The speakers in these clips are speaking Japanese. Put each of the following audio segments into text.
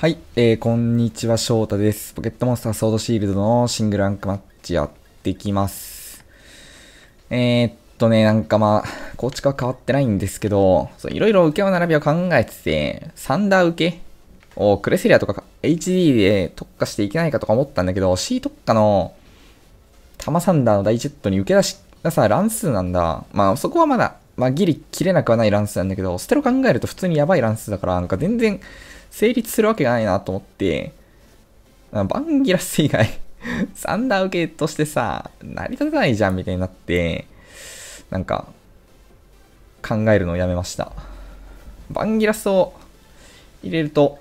はい、えー、こんにちは、翔太です。ポケットモンスターソードシールドのシングルランクマッチやってきます。えー、っとね、なんかまあ、構築は変わってないんですけど、いろいろ受けの並びを考えてて、サンダー受けをクレセリアとか HD で特化していけないかとか思ったんだけど、C 特化の玉サンダーのダイジェットに受け出しがさ、乱数なんだ。まあ、そこはまだ、まあ、ギリ切れなくはない乱数なんだけど、ステロ考えると普通にやばい乱数だから、なんか全然、成立するわけがないなと思って、バンギラス以外 サンダー受けとしてさ、成り立たないじゃんみたいになって、なんか、考えるのをやめました。バンギラスを入れると、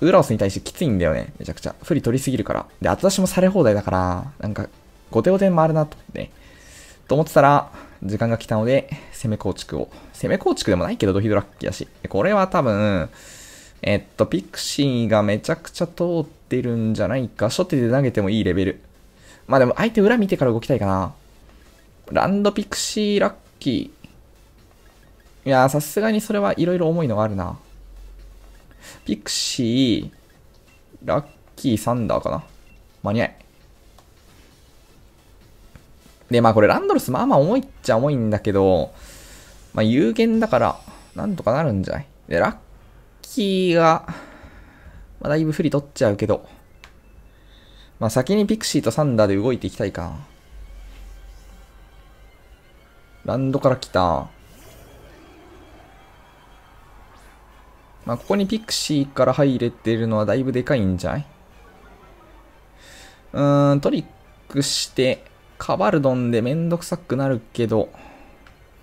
ウーラオスに対してきついんだよね。めちゃくちゃ。不利取りすぎるから。で、後出しもされ放題だから、なんか、後手後手回るなと思って。と思ってたら、時間が来たので、攻め構築を。攻め構築でもないけど、ドヒドラッキーだし。これは多分、えっと、ピクシーがめちゃくちゃ通ってるんじゃないか。初手で投げてもいいレベル。まあでも相手裏見てから動きたいかな。ランドピクシーラッキー。いやさすがにそれはいろいろ重いのがあるな。ピクシー、ラッキー、サンダーかな。間に合い。で、まあこれランドルスまあまあ重いっちゃ重いんだけど、まあ有限だから、なんとかなるんじゃないで、ラッキーが、まあ、だいぶ不利取っちゃうけど、まあ、先にピクシーとサンダーで動いていきたいか。ランドから来た。まあ、ここにピクシーから入れてるのはだいぶでかいんじゃないうーん、トリックして、カバルドンでめんどくさくなるけど、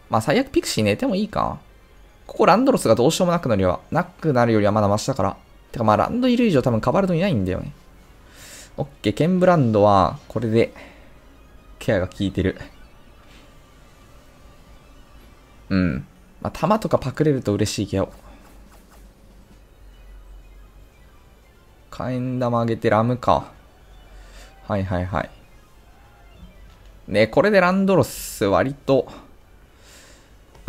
まあ、最悪ピクシー寝てもいいか。ここランドロスがどうしようもなくなるよりは、なくなるよりはまだマシだから。てかまあランドいる以上多分カバルドいないんだよね。オッケー、ケンブランドは、これで、ケアが効いてる。うん。まあ、弾とかパクれると嬉しいけど。火炎玉上げてラムか。はいはいはい。ねこれでランドロス割と、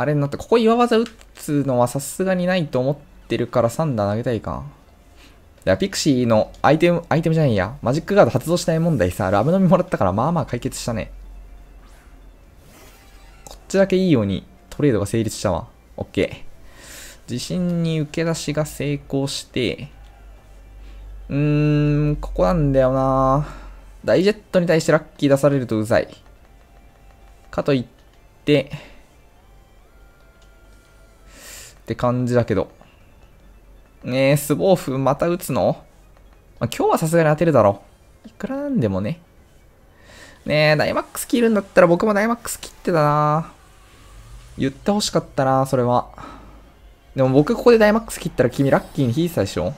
あれになって、ここ岩技打つのはさすがにないと思ってるからサンダー投げたいか。いや、ピクシーのアイテム、アイテムじゃないや。マジックガード発動しない問題さ、ラブ飲みもらったからまあまあ解決したね。こっちだけいいようにトレードが成立したわ。オッケー。自信に受け出しが成功して、うーん、ここなんだよなダイジェットに対してラッキー出されるとうざい。かといって、って感じだけど。ねえ、スボーフまた打つの、まあ、今日はさすがに当てるだろう。いくらなんでもね。ねえ、ダイマックス切るんだったら僕もダイマックス切ってたな言ってほしかったなそれは。でも僕ここでダイマックス切ったら君ラッキーに引いてたでしょ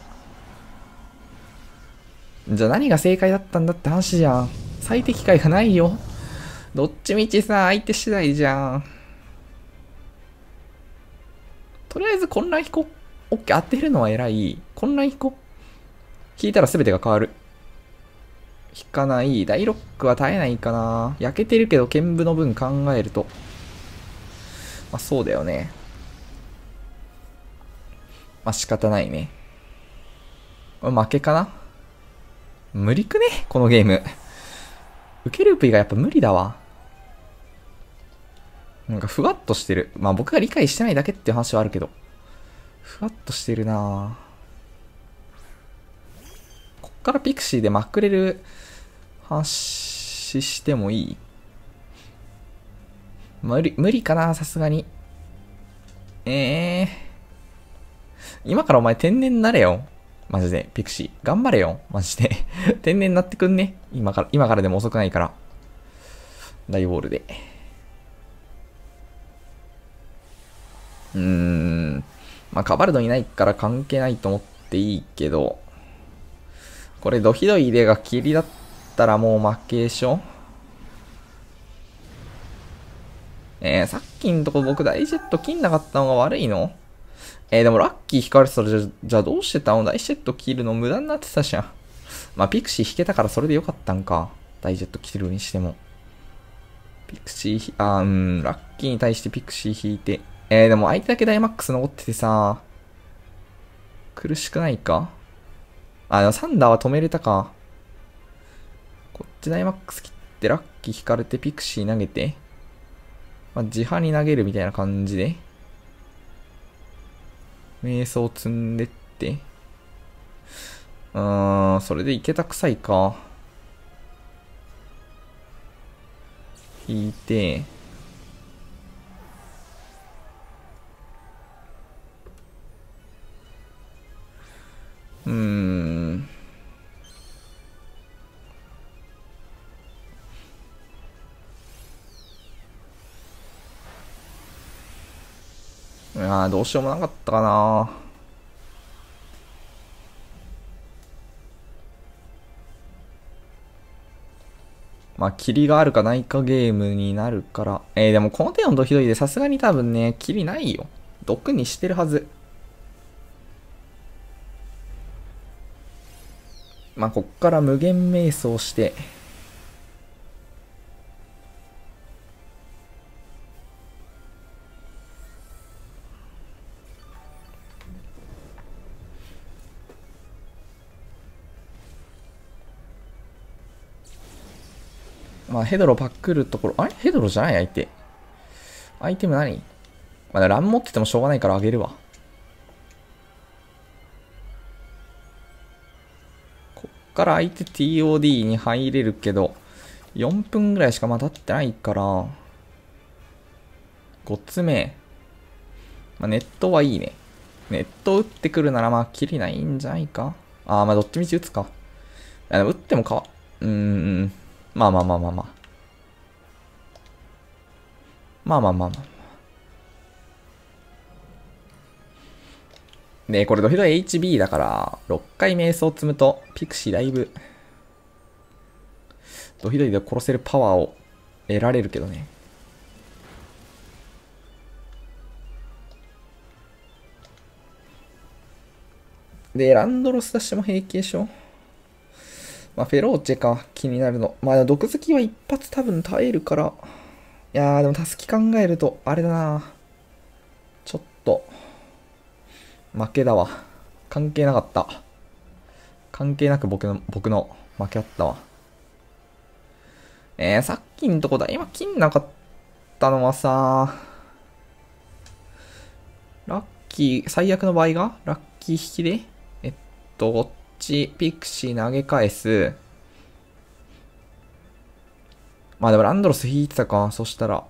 じゃあ何が正解だったんだって話じゃん。最適解がないよ。どっちみちさ、相手次第じゃん。とりあえず混乱飛行。OK、当てるのは偉い。混乱飛行。引いたら全てが変わる。引かない。第ロックは耐えないかな。焼けてるけど、剣舞の分考えると。まあ、そうだよね。まあ、仕方ないね。負けかな無理くねこのゲーム。受けループ以外やっぱ無理だわ。なんかふわっとしてる。まあ僕が理解してないだけっていう話はあるけど。ふわっとしてるなこっからピクシーでまくれる話してもいい無理、無理かなさすがに。ええー、今からお前天然になれよ。マジで、ピクシー。頑張れよ。マジで。天然になってくんね。今から、今からでも遅くないから。大ボールで。うーん。まあ、カバルドいないから関係ないと思っていいけど、これドヒドイでが霧だったらもう負けでしょえー、さっきのとこ僕ダイジェット切んなかったのが悪いのえー、でもラッキー引かれてたらじゃ、じゃあどうしてたのダイジェット切るの無駄になってたじゃん。まあ、ピクシー引けたからそれでよかったんか。ダイジェット切るにしても。ピクシー、あー、うん、ラッキーに対してピクシー引いて、えー、でも相手だけダイマックス残っててさ、苦しくないかあ、でもサンダーは止めれたか。こっちダイマックス切ってラッキー引かれてピクシー投げて、まあ、自破に投げるみたいな感じで、瞑想積んでって、うーん、それでいけたくさいか。引いて、うん。どうしようもなかったかなまあ、キリがあるかないかゲームになるから。えー、でもこの手のドヒドヒでさすがに多分ね、キリないよ。毒にしてるはず。まあ、こっから無限瞑想して、まあ、ヘドロパックるところ、あれヘドロじゃない相手。アイテム何まあ、乱持っててもしょうがないからあげるわ。から相手 TOD に入れるけど、4分ぐらいしかまだってないから、5つ目。まあ、ネットはいいね。ネット打ってくるならまあ、きリないんじゃないかああ、まあ、どっちみち打つか。あ打ってもか、うーん。まあまあまあまあまあ。まあまあまあまあ。え、これドヒド HB だから、6回瞑想積むと、ピクシーだいぶ、ドヒドリで殺せるパワーを得られるけどね。で、ランドロス出しても平気でしょまあ、フェローチェか、気になるの。まあ、毒好きは一発多分耐えるから。いやー、でも、タスキ考えると、あれだなちょっと。負けだわ。関係なかった。関係なく僕の、僕の負けあったわ。えー、さっきのとこだ。今、金なかったのはさ、ラッキー、最悪の場合がラッキー引きでえっと、こっち、ピクシー投げ返す。まあでもランドロス引いてたか。そしたら。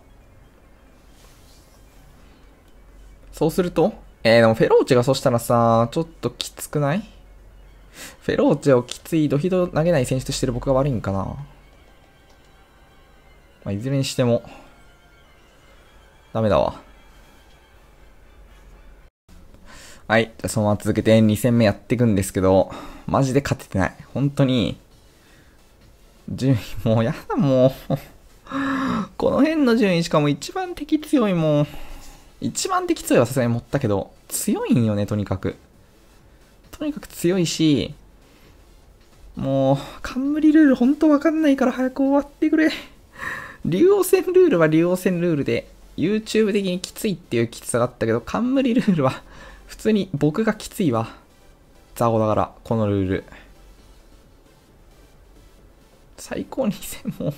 そうすると、えー、でもフェローチェがそしたらさ、ちょっときつくないフェローチェをきついドヒド投げない選手としてる僕が悪いんかな。まあ、いずれにしても、ダメだわ。はい。じゃそのまま続けて2戦目やっていくんですけど、マジで勝ててない。本当に、順位、もうやだもう。この辺の順位しかも一番敵強いもん。一番できついはさすがに持ったけど、強いんよね、とにかく。とにかく強いし、もう、冠ルールほんとわかんないから早く終わってくれ。竜王戦ルールは竜王戦ルールで、YouTube 的にきついっていうきつさがあったけど、冠ルールは、普通に僕がきついわ。雑魚だから、このルール。最高に戦も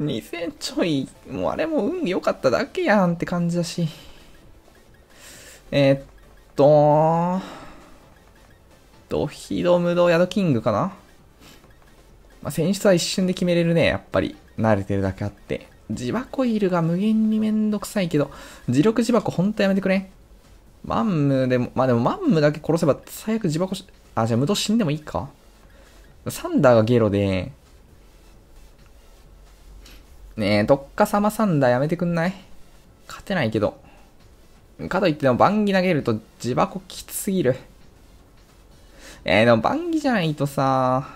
2000ちょい、もうあれも運良かっただけやんって感じだし。えー、っと、ドヒドムドヤドキングかなまあ、選出は一瞬で決めれるね、やっぱり。慣れてるだけあって。バコイルが無限にめんどくさいけど、磁力自箱ほんとやめてくれ。マンムでも、まあでもマンムだけ殺せば最悪自箱し、あ、じゃあ無糖死んでもいいか。サンダーがゲロで、ねえ、どっか様さんだやめてくんない勝てないけど。かといっても、も番ギ投げると自箱きつすぎる。えー、でも番ギじゃないとさ、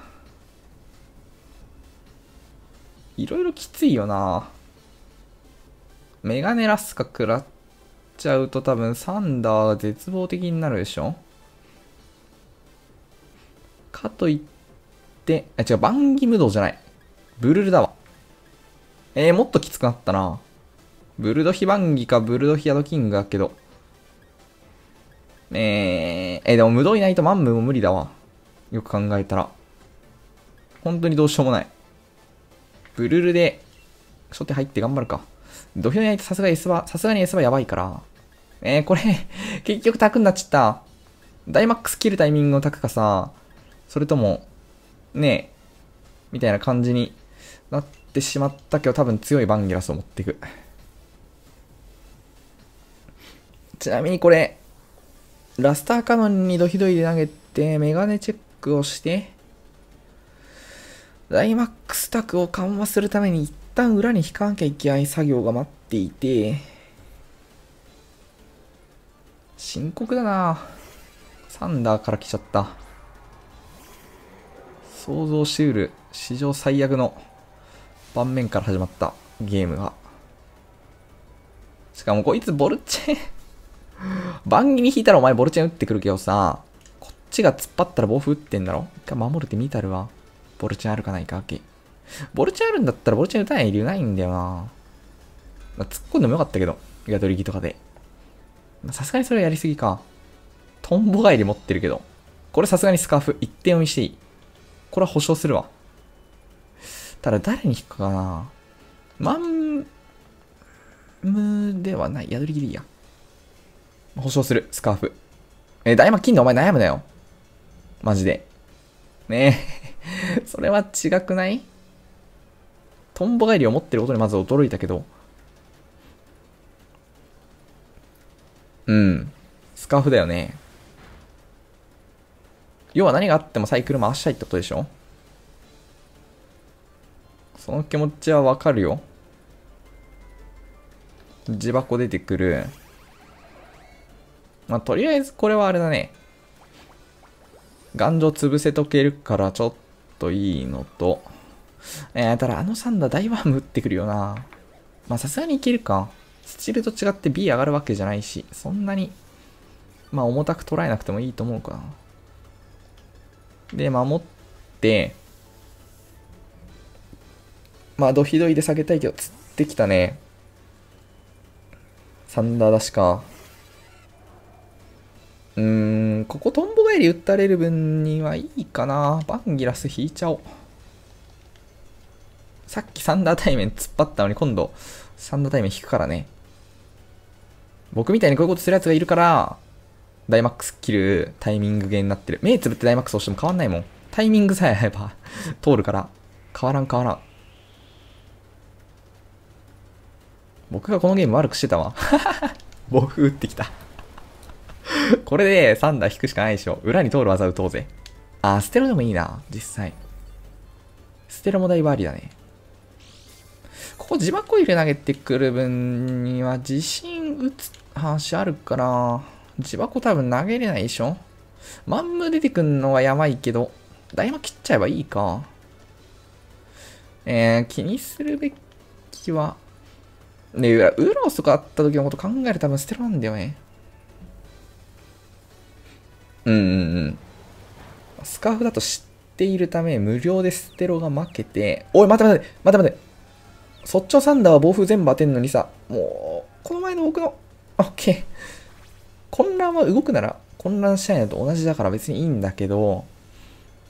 いろいろきついよな。メガネラスカ食らっちゃうと多分サンダー絶望的になるでしょかといって、あ、違う、バンギムドじゃない。ブルルだわ。えー、もっときつくなったな。ブルドヒバンギかブルドヒアドキングだけど。えー、えー、でも無道いないとマンムも無理だわ。よく考えたら。本当にどうしようもない。ブルルで、初手入って頑張るか。土俵にないとさすが S バ、さすがに S バやばいから。えー、これ結局タクになっちゃった。ダイマックス切るタイミングのタクかさ、それとも、ねえ、みたいな感じになって、ってしまったけど、多分強いバンギラスを持っていく。ちなみにこれ、ラスターカノンにドヒドイで投げて、メガネチェックをして、ダイマックスタクを緩和するために一旦裏に引かなきゃいけない作業が待っていて、深刻だなサンダーから来ちゃった。想像しうる史上最悪の盤面から始まったゲームが。しかもこいつボルチェン 番気に引いたらお前ボルチェン打ってくるけどさ、こっちが突っ張ったら暴風打ってんだろ一回守るって見たるわ。ボルチェンあるかないか、秋。ボルチェンあるんだったらボルチェン打たない理由ないんだよな。突っ込んでもよかったけど、ガトリギとかで。さすがにそれはやりすぎか。トンボ返り持ってるけど。これさすがにスカーフ、一点を見していい。これは保証するわ。ただ誰に引くかなマンムではない。宿り切りや。保証する。スカーフ。えー、大魔金のお前悩むなよ。マジで。ねえ それは違くないトンボ返りを持ってることにまず驚いたけど。うん。スカーフだよね。要は何があってもサイクル回したいってことでしょその気持ちはわかるよ。地箱出てくる。まあ、とりあえずこれはあれだね。頑丈潰せとけるからちょっといいのと。えー、ただあのサンダーダイバーム打ってくるよな。まさすがにいけるか。スチールと違って B 上がるわけじゃないし、そんなに、まあ、重たく捉えなくてもいいと思うかな。で、守って、まあ、ドヒドイで下げたいけど、釣ってきたね。サンダー出しか。うーん、ここトンボ返り打たれる分にはいいかな。バンギラス引いちゃおう。さっきサンダー対面突っ張ったのに今度、サンダー対面引くからね。僕みたいにこういうことする奴がいるから、ダイマックス切るタイミングゲーになってる。目つぶってダイマックス押しても変わんないもん。タイミングさえ合えば通るから。変わらん変わらん。僕がこのゲーム悪くしてたわ。暴 風打ってきたこれでサンダー引くしかないでしょ。裏に通る技打とうぜ。あ、ステロでもいいな、実際。ステロもだいぶありだね。ここ自爆コイル投げてくる分には自信打つ話あるから、自爆多分投げれないでしょまんム出てくんのはやばいけど、ダイマ切っちゃえばいいか。えー、気にするべきはねウロスとかあった時のこと考えると多分捨てなんだよね。うんうんうん。スカーフだと知っているため、無料でステロが負けて、おい、待て待て、待て待て。そっちのサンダーは暴風全部当てんのにさ、もう、この前の僕の、オッケー。混乱は動くなら、混乱しないのと同じだから別にいいんだけど、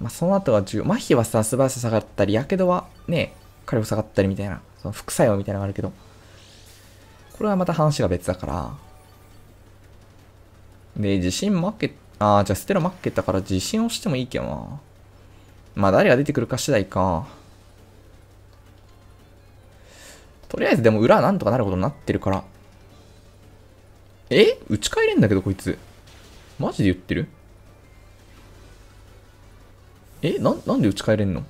まあ、その後は重要。麻痺はさ、素早さ下がったり、やけどはね、火力下がったりみたいな、その副作用みたいなのがあるけど、これはまた話が別だから。で、自信負け、ああ、じゃあステラ負けたから自信をしてもいいけどな。まあ誰が出てくるか次第か。とりあえずでも裏はなんとかなることになってるから。え打ち返れんだけどこいつ。マジで言ってるえな、なんで打ち返れんの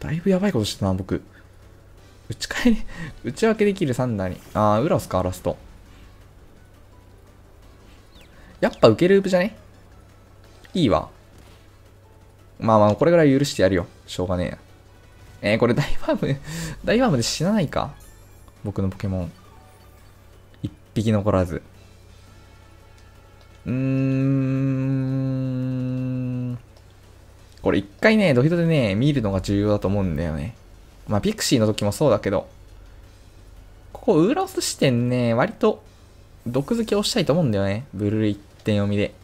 だいぶやばいことしてたな、僕。打ち替え、打ち分けできるサンダーに。あー、ウラスか、ラスト。やっぱ受けループじゃねいいわ。まあまあ、これぐらい許してやるよ。しょうがねえや。えー、これ大ファーム、大ファームで死なないか僕のポケモン。一匹残らず。うーん。これ一回ね、ドヒドでね、見るのが重要だと思うんだよね。まあ、ピクシーの時もそうだけど、ここ、ウーロス視点ね、割と、毒付けをしたいと思うんだよね。ブルー1.4読みで。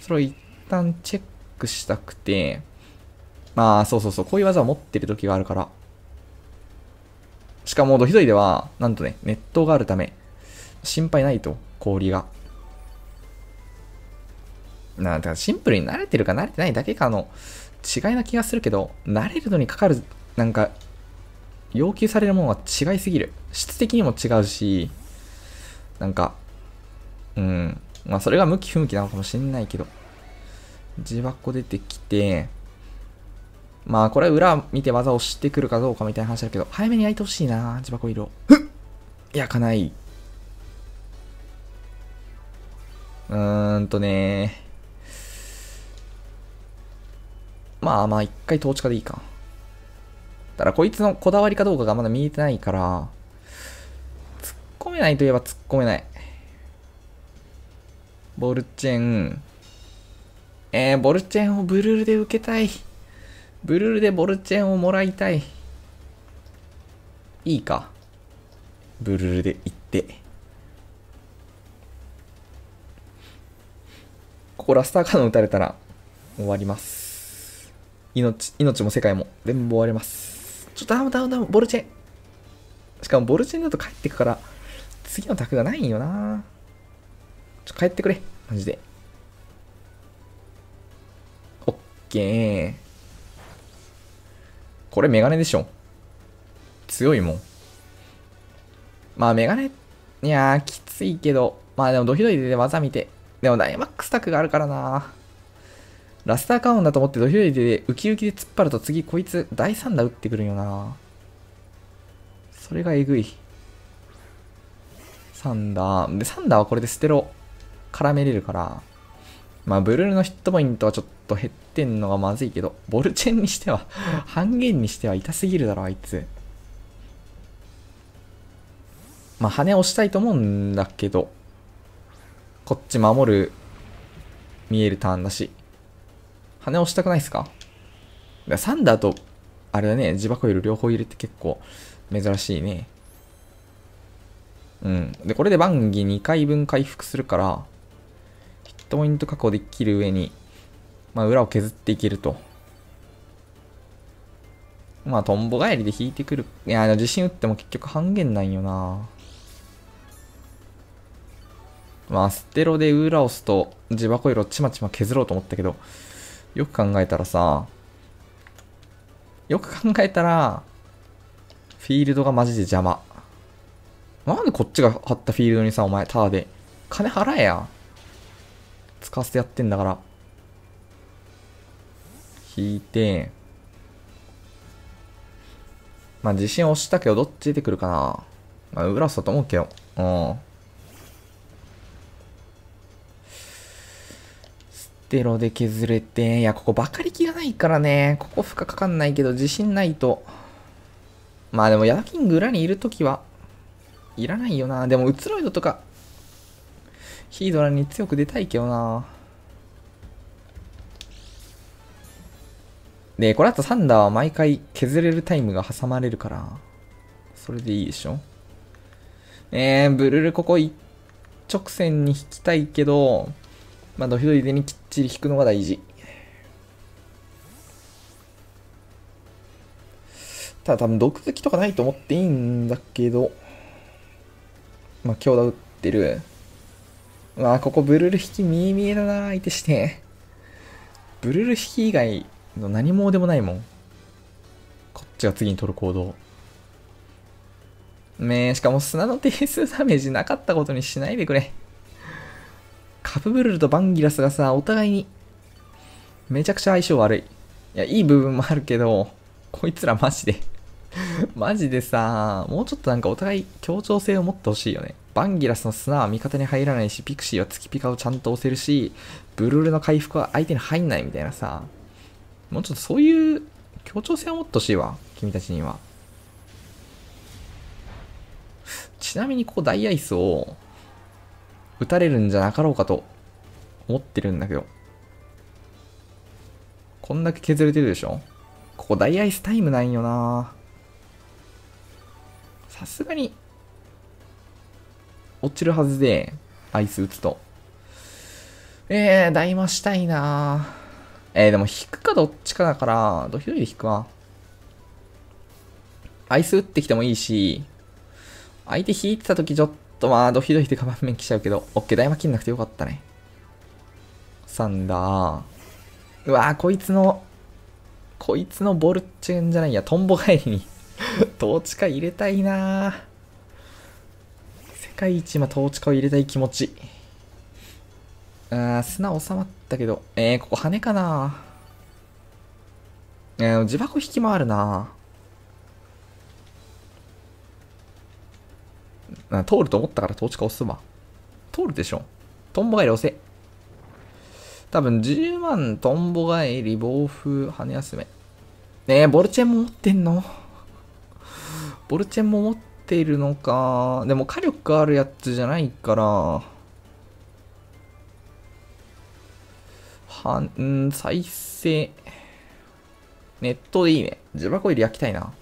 それを一旦チェックしたくて、まあ、そうそうそう、こういう技を持ってる時があるから。しかも、ドヒドイでは、なんとね、熱湯があるため、心配ないと、氷が。なあ、だからシンプルに慣れてるか慣れてないだけかの違いな気がするけど、慣れるのにかかる、なんか、要求されるものは違いすぎる。質的にも違うし、なんか、うん。まあ、それが向き不向きなのかもしんないけど。地箱出てきて、まあ、これは裏見て技を知ってくるかどうかみたいな話だけど、早めに焼いてほしいな、地箱色。ふっ焼かない。うーんとねまあまあ、一回統治下でいいか。ただこいつのこだわりかどうかがまだ見えてないから、突っ込めないといえば突っ込めない。ボルチェン。えー、ボルチェンをブルールで受けたい。ブルールでボルチェンをもらいたい。いいか。ブルールで行って。ここラスターカード打たれたら終わります。命、命も世界も全部終わります。ちょっとダウンダウンダウン、ボルチェン。しかもボルチェンだと帰ってくから、次の卓がないんよなちょ、帰ってくれ。マジで。オッケー。これメガネでしょ。強いもん。まあメガネ、いやきついけど、まあでもドヒドヒで技見て、でもダイマックス択があるからなラスターカウンだと思って土俵入りでウキウキで突っ張ると次こいつ第3打打ってくるんよなそれがえぐい。サンダー。で、サンダーはこれで捨てろ。絡めれるから。まあ、ブルーのヒットポイントはちょっと減ってんのがまずいけど、ボルチェンにしては 半減にしては痛すぎるだろ、あいつ。まあ、羽押したいと思うんだけど、こっち守る、見えるターンだし。羽押したくないですかかサンダーと、あれだね、自爆コイル両方入れて結構珍しいね。うん。で、これで番ギ2回分回復するから、ヒットポイント確保できる上に、まあ、裏を削っていけると。まあ、トンボ返りで引いてくる。いや、自信打っても結局半減なんよな。まあ、ステロで裏押すと、ジバコイルをちまちま削ろうと思ったけど、よく考えたらさ、よく考えたら、フィールドがマジで邪魔。なんでこっちが張ったフィールドにさ、お前、タダで。金払えや。使わせてやってんだから。引いて、まあ、自信押したけど、どっち出てくるかな。まあ、裏だと思うけど。うん。ゼロで削れて、いや、ここばかりきがないからね、ここ負荷かかんないけど、自信ないと。まあでも、ヤダキング裏にいるときは、いらないよな。でも、ウツロイドとか、ヒードラに強く出たいけどな。で、これだとサンダーは毎回削れるタイムが挟まれるから、それでいいでしょえー、ブルルここ一直線に引きたいけど、まあ、ドヒドリでに切っちり引くのが大事。ただ多分毒好きとかないと思っていいんだけど。まあ、強打打ってる。まあ、ここブルル引き見え見えだな、相手して。ブルル引き以外の何もでもないもん。こっちが次に取る行動。ねえ、しかも砂の定数ダメージなかったことにしないでくれ。カプブルルとバンギラスがさ、お互いに、めちゃくちゃ相性悪い。いや、いい部分もあるけど、こいつらマジで マジでさ、もうちょっとなんかお互い協調性を持ってほしいよね。バンギラスの砂は味方に入らないし、ピクシーは月ピカをちゃんと押せるし、ブルールの回復は相手に入んないみたいなさ、もうちょっとそういう協調性を持ってほしいわ、君たちには。ちなみにここイアイスを撃たれるんじゃなかろうかと思ってるんだけど。こんだけ削れてるでしょここ大アイスタイムないんよなさすがに、落ちるはずで、アイス打つと。えー、イマしたいなえー、でも引くかどっちかだから、ど俵よで引くわ。アイス打ってきてもいいし、相手引いてた時ちょっと、とまあ、ドヒドヒでカバン面来ちゃうけど、オッケー、大魔切んなくてよかったね。サンダー。うわーこいつの、こいつのボルチェンじゃないや、トンボ帰りに トーチカ入れたいな世界一今、トーチカを入れたい気持ち。あ砂収まったけど、えー、ここ羽かなえー、自箱引きもあるなぁ。通ると思ったから統治家押すわ。通るでしょ。トンボ帰り押せ。多分10万、トンボ帰り、暴風、羽休め。ねえ、ボルチェンも持ってんのボルチェンも持っているのか。でも火力あるやつじゃないから。はん、再生。ネットでいいね。ュバコイル焼きたいな。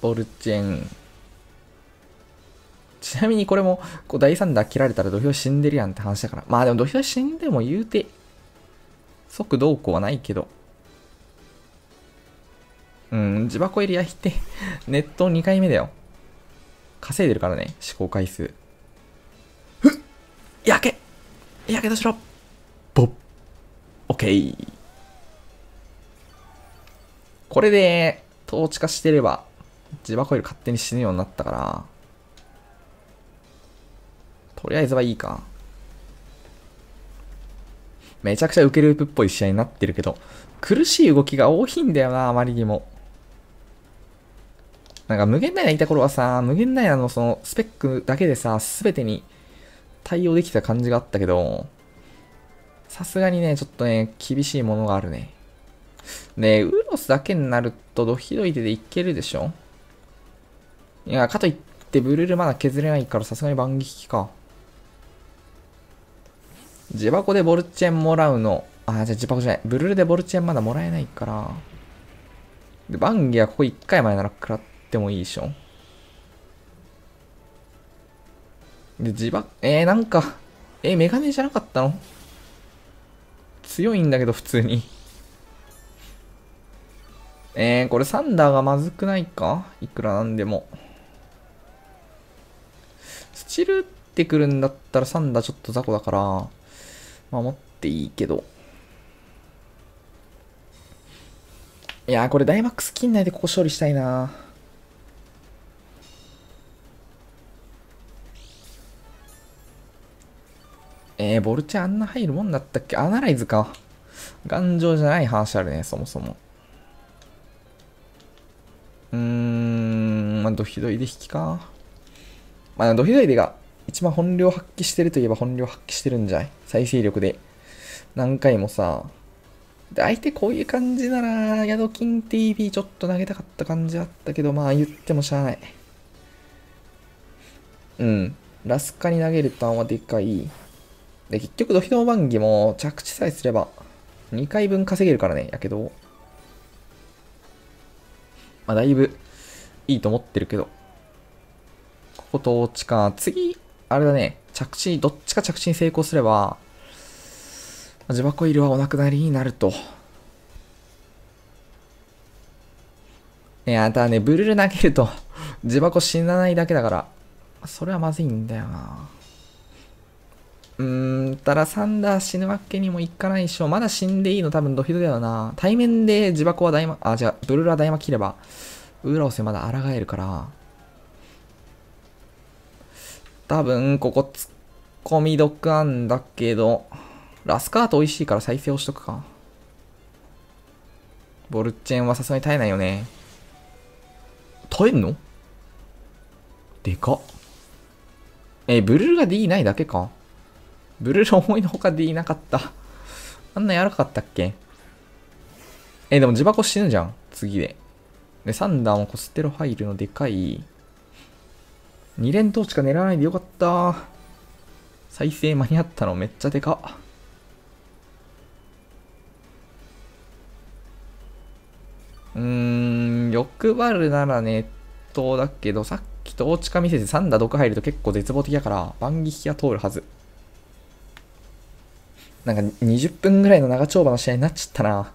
ボルチェン。ちなみにこれも、こう第3打切られたら土俵死んでるやんって話だから。まあでも土俵死んでも言うて、即どうこうはないけど。うん、自箱エリア引って、ネット2回目だよ。稼いでるからね、試行回数。ふっやけやけどしろぼっ。オッケー。これで、統治化してれば、自爆コイル勝手に死ぬようになったから、とりあえずはいいか。めちゃくちゃ受けループっぽい試合になってるけど、苦しい動きが多いんだよな、あまりにも。なんか無限大がいた頃はさ、無限大のそのスペックだけでさ、すべてに対応できた感じがあったけど、さすがにね、ちょっとね、厳しいものがあるね。ねウロスだけになるとドヒドイデでいけるでしょいや、かといってブルールまだ削れないからさすがに万劇か。自箱でボルチェンもらうの。あ、じゃあ自箱じゃない。ブルーレでボルチェンまだもらえないから。で、バンギはここ一回前なら食らってもいいでしょ。で、自爆、えー、なんか、えー、メガネじゃなかったの強いんだけど、普通に。えー、これサンダーがまずくないかいくらなんでも。スチルってくるんだったらサンダーちょっと雑魚だから、守っていいけど。いやこれダイマックス金内でここ勝利したいなえー、ボルチェあんな入るもんだったっけアナライズか。頑丈じゃない話あるね、そもそも。うーん、まあ、ドヒドイで引きか。まあ、ドヒドイでが一番本領発揮してるといえば本領発揮してるんじゃい再生力で。何回もさ。で、相手こういう感じなら、ヤドキン TV ちょっと投げたかった感じあったけど、まあ言ってもしゃあない。うん。ラスカに投げるターンはでかい。で、結局、ドヒド俵番儀も着地さえすれば、2回分稼げるからね、やけど。まあ、だいぶ、いいと思ってるけど。ここ、と、ーちか。次、あれだね、着地、どっちか着地に成功すれば、ジバコイルはお亡くなりになると。いや、ただね、ブルル投げると、ジバコ死なないだけだから、それはまずいんだよな。うーん、たらサンダー死ぬわけにもいかないでしょ。まだ死んでいいの多分ドヒドだよな。対面でジバコは大魔、あ、じゃあ、ブルルは大魔切れば、ウーラオスまだ抗えるから、多分、ここ突っ込み毒あんだけど、ラスカート美味しいから再生をしとくか。ボルチェンはさすがに耐えないよね。耐えんのでかっ。え、ブルルが D ないだけか。ブルル思いのほか D なかった。あんな柔らかかったっけえ、でも自箱死ぬじゃん。次で。で、サンダーもコステロ入るのでかい。2連投しか狙わないでよかった。再生間に合ったのめっちゃでかうーん、欲張るなら熱投だけど、さっき投大近見せて3打毒入ると結構絶望的だから、万撃が通るはず。なんか20分ぐらいの長丁場の試合になっちゃったな。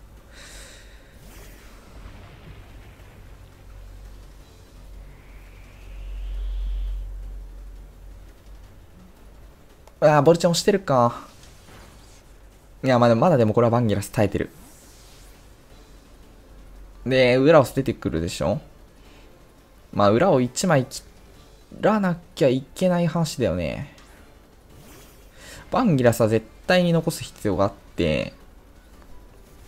ああ、ボルちゃん押してるか。いや、まあでもまだでもこれはバンギラス耐えてる。で、裏を出てくるでしょまあ裏を1枚切らなきゃいけない話だよね。バンギラスは絶対に残す必要があって、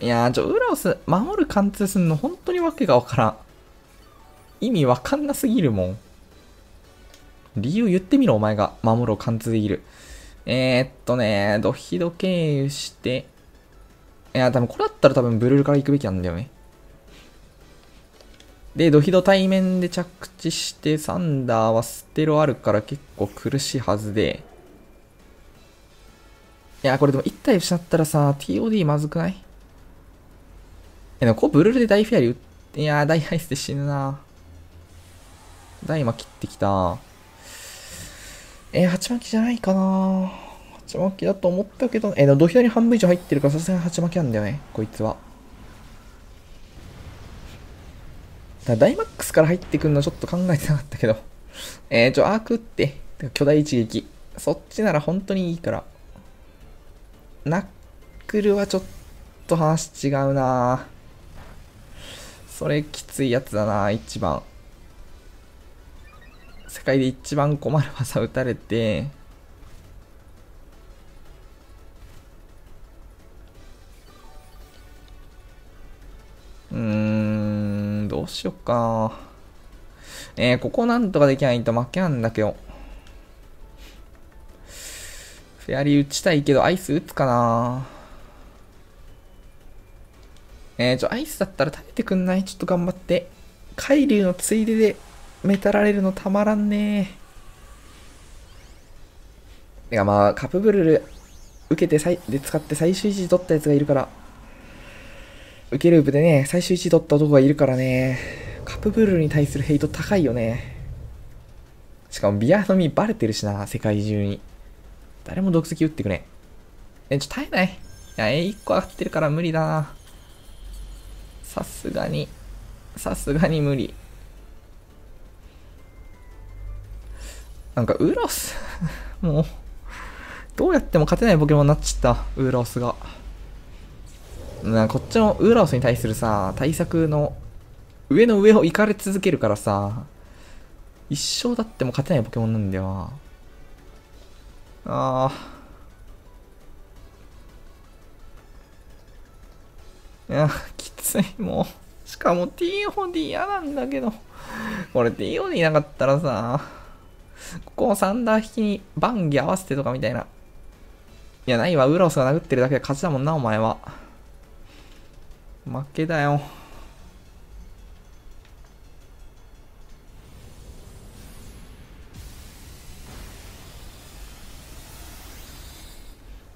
いやー、ちょ、ウラオス、守る貫通すんの、本当にわけがわからん。意味わかんなすぎるもん。理由言ってみろ、お前が。守るを貫通できる。えー、っとね、ドヒド経由して、いや、多分これだったら多分ブルーから行くべきなんだよね。で、ドヒド対面で着地して、サンダーはステロあるから結構苦しいはずで。いや、これでも1体失ったらさ、TOD まずくないえ、でもこうブルルで大フェアリー打って、いやー、大ハイスで死ぬな大魔切ってきたえー、鉢巻きじゃないかな鉢巻きだと思ったけど、えー、土俵に半分以上入ってるからさすがに鉢巻きなんだよね、こいつは。だダイマックスから入ってくるのちょっと考えてなかったけど。えー、ちょ、アークって、巨大一撃。そっちなら本当にいいから。ナックルはちょっと話違うなそれきついやつだな一番。世界で一番困る技を打たれて、うーん、どうしよっか。えー、ここなんとかできないと負けなんだけど。フェアリー打ちたいけど、アイス打つかなえー、ちょ、アイスだったら耐えてくんないちょっと頑張って。海流のついででめたられるのたまらんねてかまあ、カップブルル受けてさいで使って最終位置取ったやつがいるから、受けループでね、最終位置取った男がいるからね、カップブルルに対するヘイト高いよね。しかもビアの実バレてるしな、世界中に。誰も毒石打ってくね。え、ちょ、耐えないいや、え、1個上がってるから無理だな。さすがに、さすがに無理。なんかウーロス もう、どうやっても勝てないポケモンになっちゃった、ウーロスが。なこっちのウーロスに対するさ、対策の上の上を行かれ続けるからさ、一生だっても勝てないポケモンなんだよああ。いや、きつい、もう。しかも t デ d 嫌なんだけど。俺 t デ d なかったらさ、ここもサンダー引きにバンギ合わせてとかみたいな。いや、ないわ。ウロスが殴ってるだけで勝ちだもんな、お前は。負けだよ。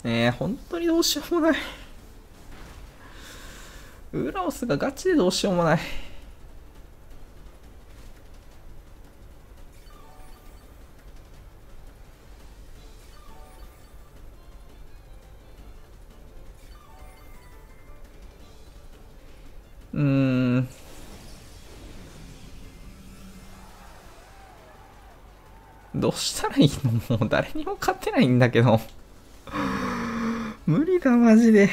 ねえ、本当にどうしようもない。ウラオスがガチでどうしようもない。どうしたらいいのもう誰にも勝てないんだけど。無理だ、マジで。